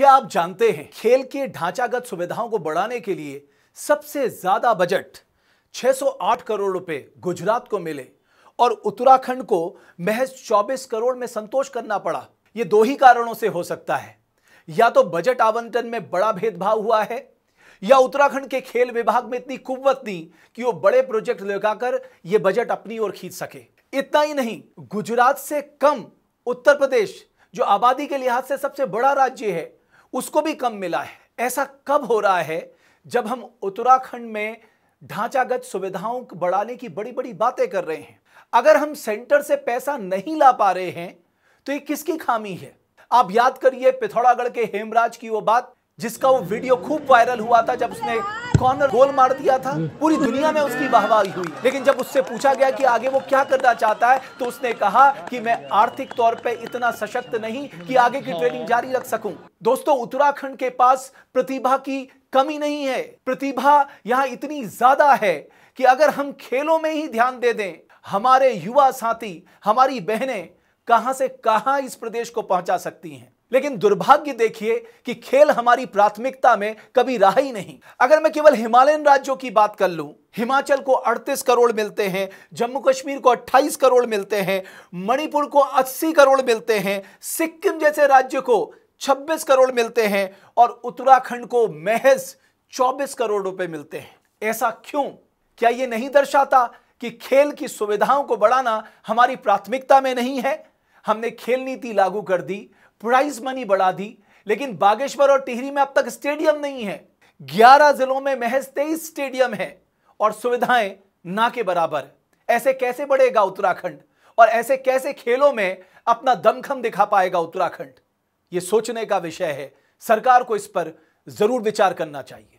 क्या आप जानते हैं खेल के ढांचागत सुविधाओं को बढ़ाने के लिए सबसे ज्यादा बजट 608 करोड़ रुपए गुजरात को मिले और उत्तराखंड को महज 24 करोड़ में संतोष करना पड़ा ये दो ही कारणों से हो सकता है या तो बजट आवंटन में बड़ा भेदभाव हुआ है या उत्तराखंड के खेल विभाग में इतनी कुवत नहीं कि वो बड़े प्रोजेक्ट लगाकर ये बजट अपनी ओर खींच सके इतना ही नहीं गुजरात से कम उत्तर प्रदेश जो आबादी के लिहाज से सबसे बड़ा राज्य है उसको भी कम मिला है ऐसा कब हो रहा है जब हम उत्तराखंड में ढांचागत सुविधाओं को बढ़ाने की बड़ी बड़ी बातें कर रहे हैं अगर हम सेंटर से पैसा नहीं ला पा रहे हैं तो ये किसकी खामी है आप याद करिए पिथौरागढ़ के हेमराज की वो बात जिसका वो वीडियो खूब वायरल हुआ था जब उसने कॉर्नर गोल मार दिया था पूरी दुनिया में उसकी वाहवाही हुई लेकिन जब उससे पूछा गया कि आगे वो क्या करना चाहता है तो उसने कहा कि मैं आर्थिक तौर पर इतना सशक्त नहीं कि आगे की ट्रेनिंग जारी रख सकूं दोस्तों उत्तराखंड के पास प्रतिभा की कमी नहीं है प्रतिभा यहां इतनी ज्यादा है कि अगर हम खेलों में ही ध्यान दे दें हमारे युवा साथी हमारी बहनें कहां से कहां इस प्रदेश को पहुंचा सकती हैं लेकिन दुर्भाग्य देखिए कि खेल हमारी प्राथमिकता में कभी रहा ही नहीं अगर मैं केवल हिमालयन राज्यों की बात कर लूं हिमाचल को 38 करोड़ मिलते हैं जम्मू कश्मीर को 28 करोड़ मिलते हैं मणिपुर को 80 करोड़ मिलते हैं सिक्किम जैसे राज्य को 26 करोड़ मिलते हैं और उत्तराखंड को महज 24 करोड़ रुपए मिलते हैं ऐसा क्यों क्या यह नहीं दर्शाता कि खेल की सुविधाओं को बढ़ाना हमारी प्राथमिकता में नहीं है हमने खेल नीति लागू कर दी प्राइज मनी बढ़ा दी लेकिन बागेश्वर और टिहरी में अब तक स्टेडियम नहीं है ग्यारह जिलों में महज तेईस स्टेडियम है और सुविधाएं ना के बराबर ऐसे कैसे बढ़ेगा उत्तराखंड और ऐसे कैसे खेलों में अपना दमखम दिखा पाएगा उत्तराखंड ये सोचने का विषय है सरकार को इस पर जरूर विचार करना चाहिए